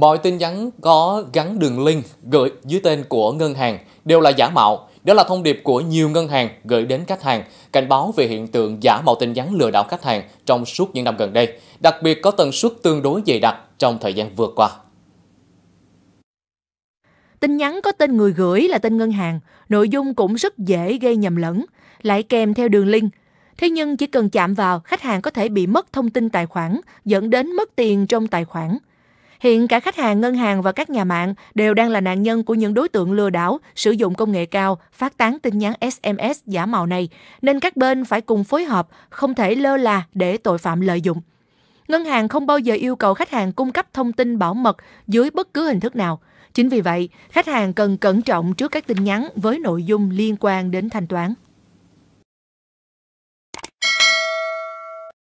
Mọi tin nhắn có gắn đường link gửi dưới tên của ngân hàng đều là giả mạo. Đó là thông điệp của nhiều ngân hàng gửi đến khách hàng, cảnh báo về hiện tượng giả mạo tin nhắn lừa đảo khách hàng trong suốt những năm gần đây, đặc biệt có tần suất tương đối dày đặc trong thời gian vừa qua. Tin nhắn có tên người gửi là tên ngân hàng, nội dung cũng rất dễ gây nhầm lẫn, lại kèm theo đường link. Thế nhưng chỉ cần chạm vào, khách hàng có thể bị mất thông tin tài khoản, dẫn đến mất tiền trong tài khoản – Hiện cả khách hàng, ngân hàng và các nhà mạng đều đang là nạn nhân của những đối tượng lừa đảo sử dụng công nghệ cao phát tán tin nhắn SMS giả mạo này, nên các bên phải cùng phối hợp, không thể lơ là để tội phạm lợi dụng. Ngân hàng không bao giờ yêu cầu khách hàng cung cấp thông tin bảo mật dưới bất cứ hình thức nào. Chính vì vậy, khách hàng cần cẩn trọng trước các tin nhắn với nội dung liên quan đến thanh toán.